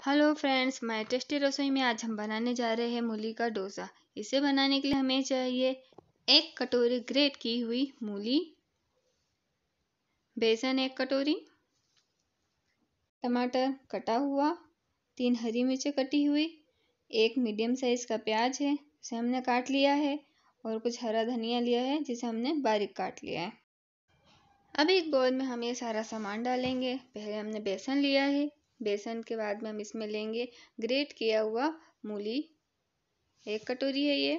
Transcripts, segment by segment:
hello friends my tasty रसोई में आज हम बनाने जा रहे हैं मूली का डोसा इसे बनाने के लिए हमें चाहिए एक कटोरी ग्रेट की हुई मूली बेसन एक कटोरी टमाटर कटा हुआ तीन हरी मिर्च कटी हुई एक मीडियम साइज का प्याज है उसे हमने काट लिया है और कुछ हरा धनिया लिया है जिसे हमने बारीक काट लिया है अब एक बॉल में हम ये सारा सामान डालेंगे पहले हमने बेसन लिया है बेसन के बाद में हम इसमें लेंगे ग्रेट किया हुआ मूली एक कटोरी है ये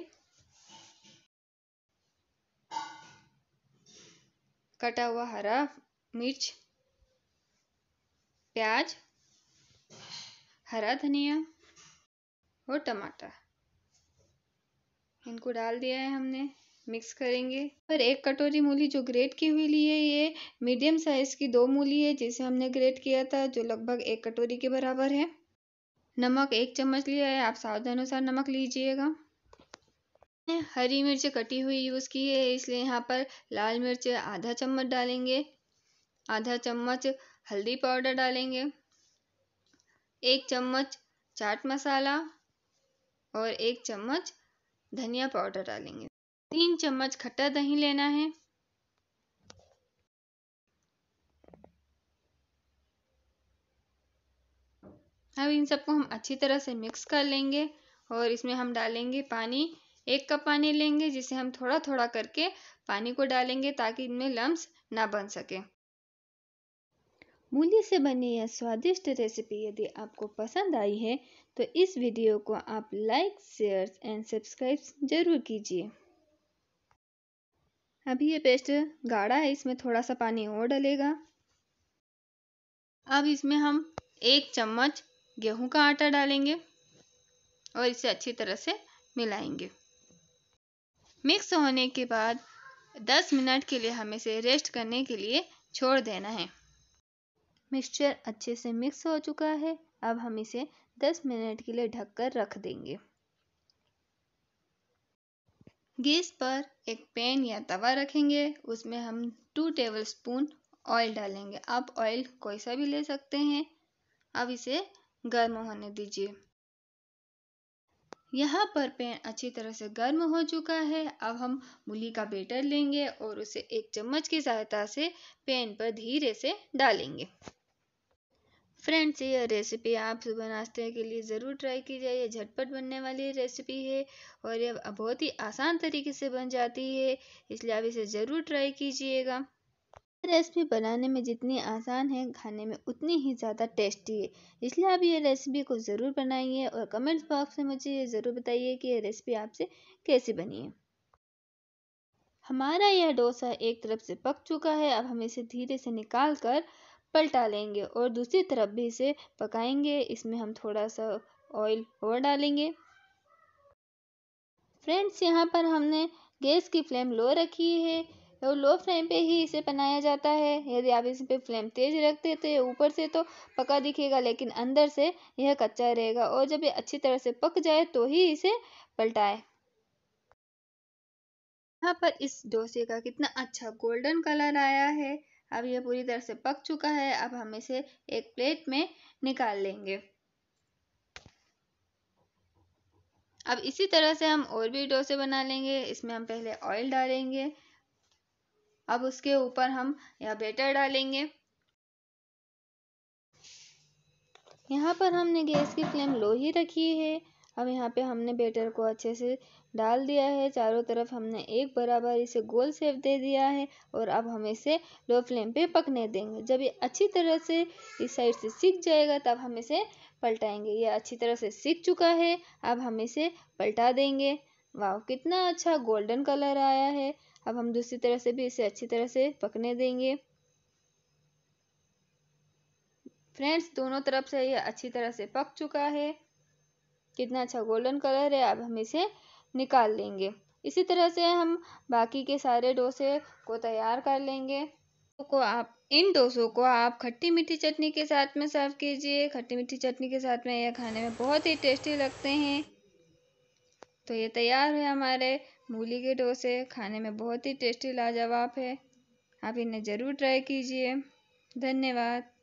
कटा हुआ हरा मिर्च प्याज हरा धनिया और टमाटर इनको डाल दिया है हमने मिक्स करेंगे और एक कटोरी मूली जो ग्रेट की हुई ली है ये मीडियम साइज़ की दो मूली है जिसे हमने ग्रेट किया था जो लगभग एक कटोरी के बराबर है नमक एक चम्मच लिया है आप सावधान अनुसार नमक लीजिएगा हरी मिर्च कटी हुई यूज़ की है इसलिए यहाँ पर लाल मिर्च आधा चम्मच डालेंगे आधा चम्मच हल्दी पाउडर डालेंगे एक चम्मच चाट मसाला और एक चम्मच धनिया पाउडर डालेंगे तीन चम्मच खट्टा दही लेना है अब इन सबको हम अच्छी तरह से मिक्स कर लेंगे और इसमें हम डालेंगे पानी एक कप पानी लेंगे जिसे हम थोड़ा थोड़ा करके पानी को डालेंगे ताकि इनमें लम्स ना बन सके मूली से बनी यह स्वादिष्ट रेसिपी यदि आपको पसंद आई है तो इस वीडियो को आप लाइक शेयर एंड सब्सक्राइब जरूर कीजिए अभी ये पेस्ट गाढ़ा है इसमें थोड़ा सा पानी और डलेगा अब इसमें हम एक चम्मच गेहूं का आटा डालेंगे और इसे अच्छी तरह से मिलाएंगे मिक्स होने के बाद 10 मिनट के लिए हमें इसे रेस्ट करने के लिए छोड़ देना है मिक्सचर अच्छे से मिक्स हो चुका है अब हम इसे 10 मिनट के लिए ढककर रख देंगे गैस पर एक पैन या तवा रखेंगे उसमें हम टू टेबल स्पून ऑयल डालेंगे आप ऑयल कोई सा भी ले सकते हैं अब इसे गर्म होने दीजिए यहाँ पर पैन अच्छी तरह से गर्म हो चुका है अब हम मूली का बेटर लेंगे और उसे एक चम्मच की सहायता से पैन पर धीरे से डालेंगे फ्रेंड्स ये रेसिपी आप सुबह नाश्ते के लिए ज़रूर ट्राई की जाए यह झटपट बनने वाली रेसिपी है और यह बहुत ही आसान तरीके से बन जाती है इसलिए आप इसे ज़रूर ट्राई कीजिएगा रेसिपी बनाने में जितनी आसान है खाने में उतनी ही ज़्यादा टेस्टी है इसलिए आप ये रेसिपी को ज़रूर बनाइए और कमेंट्स बॉक्स में मुझे ये ज़रूर बताइए कि ये रेसिपी आपसे कैसी बनी है हमारा यह डोसा एक तरफ से पक चुका है अब हम इसे धीरे से निकाल कर पलटा लेंगे और दूसरी तरफ भी इसे पकाएंगे इसमें हम थोड़ा सा ऑयल और डालेंगे फ्रेंड्स यहाँ पर हमने गैस की फ्लेम लो रखी है और लो फ्लेम पे ही इसे बनाया जाता है यदि आप इस पे फ्लेम तेज रखते तो ऊपर से तो पका दिखेगा लेकिन अंदर से यह कच्चा रहेगा और जब ये अच्छी तरह से पक जाए तो ही इसे पलटाए यहाँ पर इस डोसे का कितना अच्छा गोल्डन कलर आया है अब यह पूरी तरह से पक चुका है अब हम इसे एक प्लेट में निकाल लेंगे अब इसी तरह से हम और भी डोसे बना लेंगे इसमें हम पहले ऑयल डालेंगे अब उसके ऊपर हम यह बेटर डालेंगे यहाँ पर हमने गैस की फ्लेम लो ही रखी है अब यहाँ पे हमने बैटर को अच्छे से डाल दिया है चारों तरफ हमने एक बराबर इसे गोल सेप दे दिया है और अब हम इसे लो फ्लेम पे पकने देंगे जब ये अच्छी तरह से इस साइड से सीख जाएगा तब हम इसे पलटाएंगे ये अच्छी तरह से सीख चुका है अब हम इसे पलटा देंगे वाह कितना अच्छा गोल्डन कलर आया है अब हम दूसरी तरह से भी इसे अच्छी तरह से पकने देंगे फ्रेंड्स दोनों तरफ से यह अच्छी तरह से पक चुका है कितना अच्छा गोल्डन कलर है अब हम इसे निकाल लेंगे इसी तरह से हम बाकी के सारे डोसे को तैयार कर लेंगे को आप इन डोसों को आप खट्टी मीठी चटनी के साथ में सर्व कीजिए खट्टी मीठी चटनी के साथ में यह खाने में बहुत ही टेस्टी लगते हैं तो ये तैयार है हमारे मूली के डोसे खाने में बहुत ही टेस्टी लाजवाब है आप इन्हें ज़रूर ट्राई कीजिए धन्यवाद